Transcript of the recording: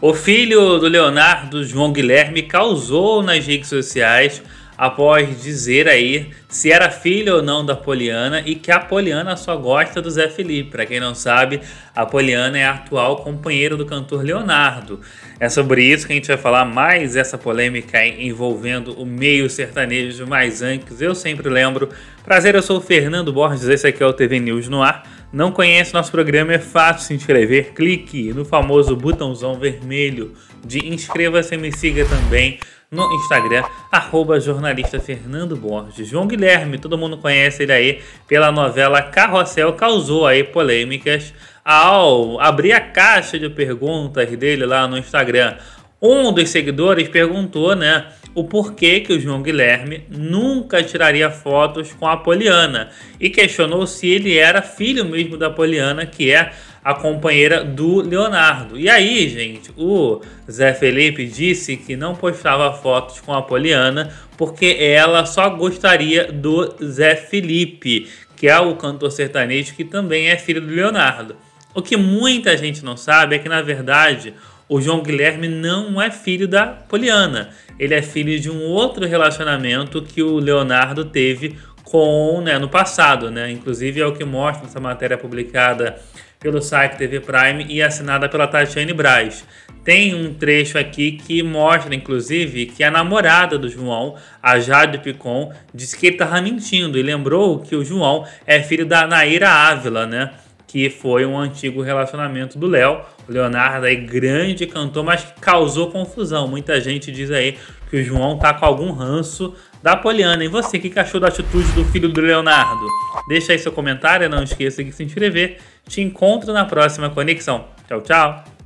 O filho do Leonardo, João Guilherme, causou nas redes sociais após dizer aí se era filho ou não da Poliana e que a Poliana só gosta do Zé Felipe. Para quem não sabe, a Poliana é a atual companheira do cantor Leonardo. É sobre isso que a gente vai falar mais essa polêmica envolvendo o meio sertanejo, mais antes eu sempre lembro. Prazer, eu sou o Fernando Borges, esse aqui é o TV News no ar não conhece nosso programa? É fácil se inscrever. Clique no famoso botãozão vermelho de inscreva-se e me siga também no Instagram, arroba jornalista Fernando Borges. João Guilherme, todo mundo conhece ele aí pela novela Carrossel, causou aí polêmicas ao abrir a caixa de perguntas dele lá no Instagram. Um dos seguidores perguntou, né, o porquê que o João Guilherme nunca tiraria fotos com a Poliana e questionou se ele era filho mesmo da Poliana, que é a companheira do Leonardo. E aí, gente, o Zé Felipe disse que não postava fotos com a Poliana porque ela só gostaria do Zé Felipe, que é o cantor sertanejo que também é filho do Leonardo. O que muita gente não sabe é que, na verdade, o João Guilherme não é filho da Poliana. Ele é filho de um outro relacionamento que o Leonardo teve com, né, no passado, né? Inclusive é o que mostra essa matéria publicada pelo site TV Prime e assinada pela Tatiane Braz. Tem um trecho aqui que mostra, inclusive, que a namorada do João, a Jade Picon, disse que ele estava mentindo e lembrou que o João é filho da Naira Ávila, né? que foi um antigo relacionamento do Léo. O Leonardo aí, grande cantor, mas causou confusão. Muita gente diz aí que o João tá com algum ranço da Poliana. E você, o que, que achou da atitude do filho do Leonardo? Deixa aí seu comentário, não esqueça de se inscrever. Te encontro na próxima conexão. Tchau, tchau!